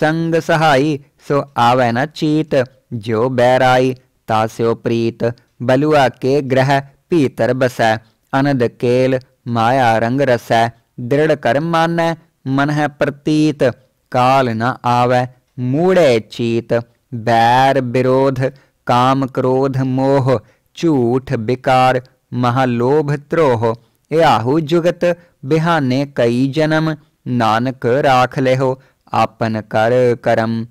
संग सहाई सो आवै न चीत जो बैराई तास्यो प्रीत बलुआ के ग्रह पीतर बसै अनद केल माया रंग रसै दृढ़ कर मानै मन है प्रतीत काल न आवै मूड़े चीत बैर विरोध काम क्रोध मोह झूठ बिकार महालोभ त्रोह याहू जुगत बिहाने कई जन्म नानक राख ले आपन कर करम